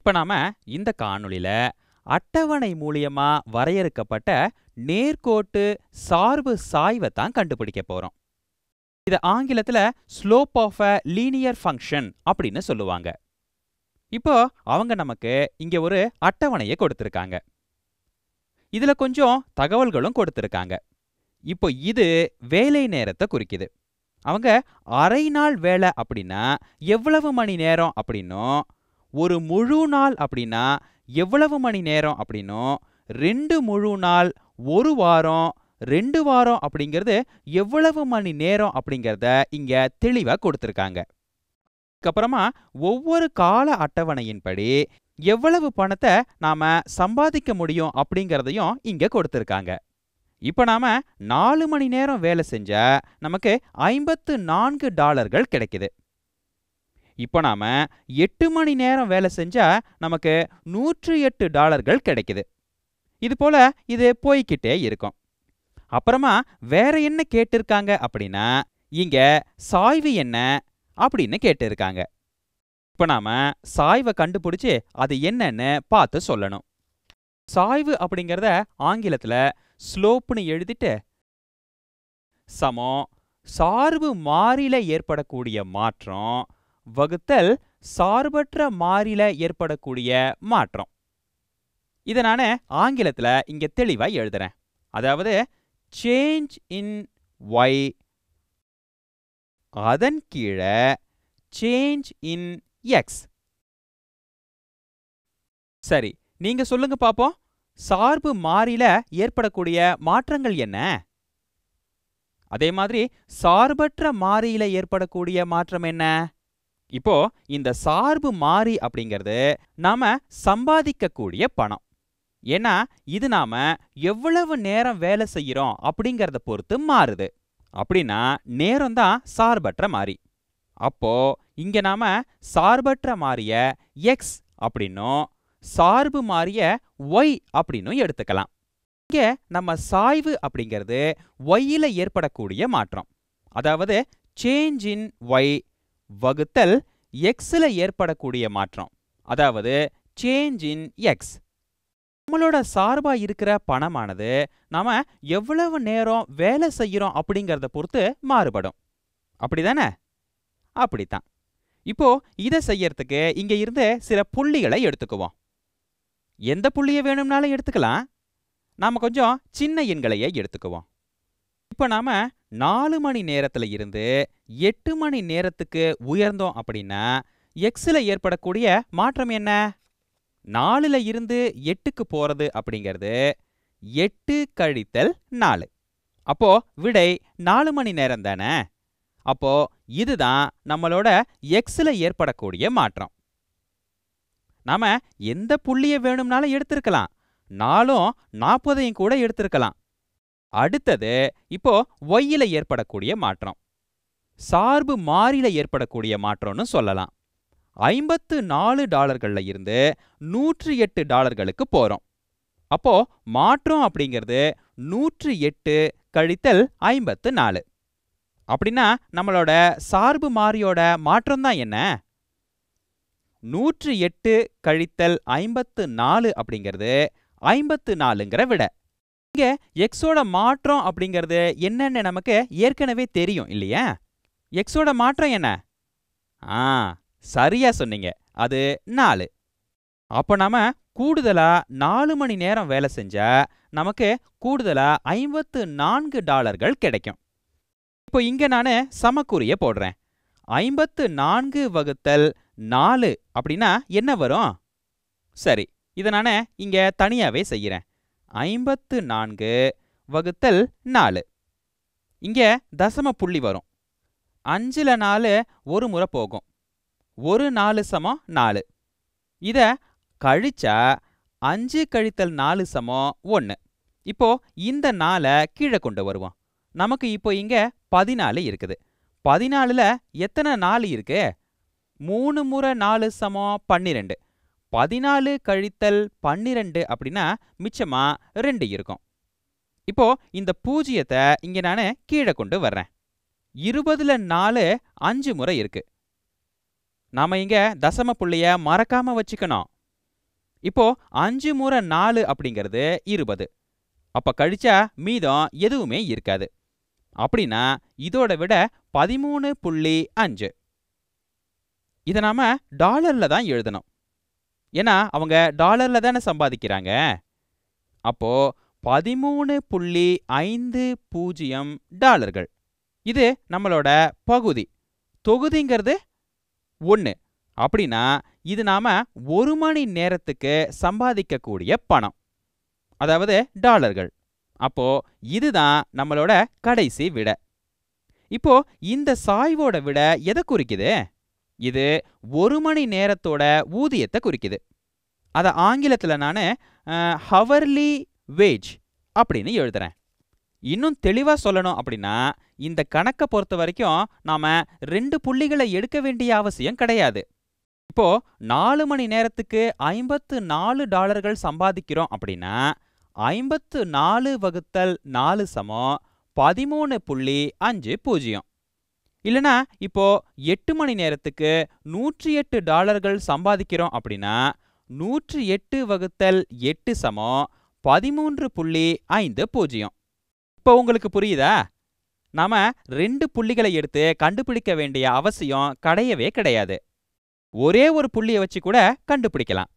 இப்போ நாம் இந்த காணொளியில் அட்டவணை மூலியமாக வரையறுக்கப்பட்ட நேர்கோட்டு சார்பு சாய்வை தான் கண்டுபிடிக்க போகிறோம் இதை ஆங்கிலத்தில் slope of a linear function அப்படின்னு சொல்லுவாங்க இப்போ அவங்க நமக்கு இங்கே ஒரு அட்டவணையை கொடுத்துருக்காங்க இதில் கொஞ்சம் தகவல்களும் கொடுத்துருக்காங்க இப்போ இது வேலை நேரத்தை குறிக்குது அவங்க அரை நாள் வேலை அப்படின்னா எவ்வளவு மணி நேரம் அப்படின்னும் ஒரு முழு நாள் அப்படின்னா எவ்வளவு மணி நேரம் அப்படின்னும் ரெண்டு முழு நாள் ஒரு வாரம் ரெண்டு வாரம் அப்படிங்கிறது எவ்வளவு மணி நேரம் அப்படிங்கிறத இங்க தெளிவா கொடுத்துருக்காங்க அதுக்கப்புறமா ஒவ்வொரு கால அட்டவணையின்படி எவ்வளவு பணத்தை நாம சம்பாதிக்க முடியும் அப்படிங்கிறதையும் இங்க கொடுத்துருக்காங்க இப்போ நாம நாலு மணி நேரம் வேலை செஞ்ச நமக்கு ஐம்பத்து நான்கு டாலர்கள் கிடைக்குது இப்போ நாம் எட்டு மணி நேரம் வேலை செஞ்சால் நமக்கு நூற்று எட்டு டாலர்கள் கிடைக்குது இது போல் இது போய்கிட்டே இருக்கும் அப்புறமா வேற என்ன கேட்டிருக்காங்க அப்படின்னா இங்க சாய்வு என்ன அப்படின்னு கேட்டிருக்காங்க இப்போ நாம சாய்வை கண்டுபிடிச்சு அது என்னன்னு பார்த்து சொல்லணும் சாய்வு அப்படிங்கிறத ஆங்கிலத்தில் ஸ்லோப்னு எழுதிட்டு சமம் சார்பு மாறில ஏற்படக்கூடிய மாற்றம் வகுத்தல் சார்பற்ற மாறில ஏற்படக்கூடிய மாற்றம் இதை நான் ஆங்கிலத்தில் இங்கே தெளிவாக எழுதுறேன் அதாவது சேஞ்ச் இன் ஒய் அதன் கீழே சேஞ்ச் இன் எக்ஸ் சரி நீங்க சொல்லுங்க பாப்போம் சார்பு மாறில ஏற்படக்கூடிய மாற்றங்கள் என்ன அதே மாதிரி சார்பற்ற மாறியில ஏற்படக்கூடிய மாற்றம் என்ன இப்போ இந்த சார்பு மாறி அப்படிங்கிறது நாம சம்பாதிக்கக்கூடிய பணம் ஏன்னா இது நாம எவ்வளவு நேரம் வேலை செய்யறோம் அப்படிங்கிறத பொறுத்து மாறுது அப்படின்னா நேரம் தான் சார்பற்ற மாறி அப்போ இங்க நாம சார்பற்ற மாறிய எக்ஸ் அப்படின்னும் சார்பு மாறிய ஒய் அப்படின்னும் எடுத்துக்கலாம் இங்க நம்ம சாய்வு அப்படிங்கிறது ஒய்யில ஏற்படக்கூடிய மாற்றம் அதாவது சேஞ்ச் இன் ஒய் வகுத்தல் எக்ஸில் ஏற்படக்கூடிய மாற்றம் அதாவது சேஞ்ச் இன் எக்ஸ் நம்மளோட சார்பா இருக்கிற பணமானது நாம எவ்வளவு நேரம் வேலை செய்யறோம் அப்படிங்கறத பொறுத்து மாறுபடும் அப்படிதானே அப்படித்தான் இப்போ இதை செய்யறதுக்கு இங்க இருந்து சில புள்ளிகளை எடுத்துக்குவோம் எந்த புள்ளியை வேணும்னாலும் எடுத்துக்கலாம் நாம கொஞ்சம் சின்ன எண்களையே எடுத்துக்குவோம் இப்போ நாம நாலு மணி நேரத்தில் இருந்து எட்டு மணி நேரத்துக்கு உயர்ந்தோம் அப்படின்னா எக்ஸில் ஏற்படக்கூடிய மாற்றம் என்ன நாலுல இருந்து எட்டுக்கு போகிறது அப்படிங்கிறது எட்டு கழித்தல் நாலு அப்போ விடை நாலு மணி நேரம் தானே அப்போ இதுதான் நம்மளோட எக்ஸில் ஏற்படக்கூடிய மாற்றம் நாம எந்த புள்ளியை வேணும்னாலும் எடுத்திருக்கலாம் நாலும் நாற்பதையும் கூட எடுத்திருக்கலாம் அடுத்தது இப்போ ஒய்யில ஏற்படக்கூடிய மாற்றம் சார்பு மாறில ஏற்படக்கூடிய மாற்றம்னு சொல்லலாம் ஐம்பத்து நாலு டாலர்கள்ல இருந்து நூற்றி எட்டு டாலர்களுக்கு போறோம் அப்போ மாற்றம் அப்படிங்கிறது நூற்றி எட்டு கழித்தல் ஐம்பத்து நாலு அப்படின்னா நம்மளோட சார்பு மாறியோட மாற்றம் தான் என்ன நூற்றி எட்டு கழித்தல் ஐம்பத்து நாலு அப்படிங்கிறது ஐம்பத்து நாலுங்கிற விட இங்க எக்ஸோட மாற்றம் அப்படிங்கிறது என்னன்னு நமக்கு ஏற்கனவே தெரியும் இல்லையா எக்ஸோட மாற்றம் என்ன ஆ சரியா சொன்னீங்க அது நாலு அப்போ நாம கூடுதலா நாலு மணி நேரம் வேலை செஞ்சா நமக்கு கூடுதலா ஐம்பத்து நான்கு டாலர்கள் கிடைக்கும் இப்போ இங்க நான் சமக்குறிய போடுறேன் ஐம்பத்து நான்கு வகுத்தல் நாலு அப்படின்னா என்ன வரும் சரி இதை நான் இங்க தனியாவே செய்கிறேன் ஐம்பத்து நான்கு வகுத்தல் நாலு இங்கே தசம புள்ளி வரும் அஞ்சில் நாலு ஒரு முறை போகும் ஒரு நாலு சமம் நாலு இதை கழிச்சா அஞ்சு கழித்தல் நாலு சமம் ஒன்று இப்போ இந்த நாளை கீழே கொண்டு வருவோம் நமக்கு இப்போ இங்கே பதினாலு இருக்குது பதினாலில் எத்தனை நாலு இருக்கு மூணு முறை நாலு சமம் பன்னிரெண்டு பதினாலு கழித்தல் பன்னிரெண்டு அப்படின்னா மிச்சமாக ரெண்டு இருக்கும் இப்போ இந்த பூஜ்ஜியத்தை இங்கே நான் கீழே கொண்டு வர்றேன் இருபதுல நாலு அஞ்சு முறை இருக்கு நாம இங்க தசம புள்ளிய மறக்காம வச்சுக்கணும் இப்போ அஞ்சு முறை நாலு அப்படிங்கிறது இருபது அப்ப கழிச்சா மீதம் எதுவுமே இருக்காது அப்படின்னா இதோட விட பதிமூணு புள்ளி அஞ்சு இதை நாம டாலர்ல தான் எழுதணும் ஏன்னா அவங்க டாலரில் தானே சம்பாதிக்கிறாங்க அப்போது பதிமூணு புள்ளி ஐந்து பூஜ்ஜியம் டாலர்கள் இது நம்மளோட பகுதி தொகுதிங்கிறது ஒன்று அப்படின்னா இது நாம் ஒரு மணி நேரத்துக்கு சம்பாதிக்கக்கூடிய பணம் அதாவது டாலர்கள் அப்போ இதுதான் நம்மளோட கடைசி விட இப்போ இந்த சாய்வோட விட எதை குறிக்குது இது ஒரு மணி நேரத்தோட ஊதியத்தை குறிக்குது அதை ஆங்கிலத்தில் நான் ஹவர்லி வேஜ் அப்படின்னு எழுதுகிறேன் இன்னும் தெளிவாக சொல்லணும் அப்படின்னா இந்த கணக்கை பொறுத்த வரைக்கும் நாம் ரெண்டு புள்ளிகளை எடுக்க வேண்டிய அவசியம் கிடையாது இப்போ நாலு மணி நேரத்துக்கு ஐம்பத்து நாலு டாலர்கள் சம்பாதிக்கிறோம் அப்படின்னா ஐம்பத்து நாலு வகுத்தல் நாலு சமம் பதிமூணு புள்ளி அஞ்சு பூஜ்ஜியம் இல்லனா இப்போ எட்டு மணி நேரத்துக்கு நூற்றி எட்டு டாலர்கள் சம்பாதிக்கிறோம் அப்படின்னா நூற்றி எட்டு வகுத்தல் எட்டு சமம் பதிமூன்று புள்ளி ஐந்து பூஜ்ஜியம் இப்போ உங்களுக்கு புரியுதா நாம ரெண்டு புள்ளிகளை எடுத்து கண்டுபிடிக்க வேண்டிய அவசியம் கிடையவே கிடையாது ஒரே ஒரு புள்ளியை வச்சு கூட கண்டுபிடிக்கலாம்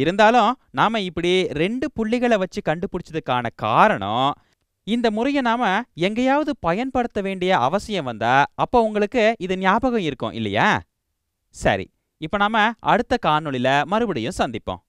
இருந்தாலும் நாம இப்படி ரெண்டு புள்ளிகளை வச்சு கண்டுபிடிச்சதுக்கான காரணம் இந்த முறையை நாம எங்கேயாவது பயன்படுத்த வேண்டிய அவசியம் வந்தா அப்போ உங்களுக்கு இது ஞாபகம் இருக்கும் இல்லையா சரி இப்போ நாம அடுத்த காணொளியில மறுபடியும் சந்திப்போம்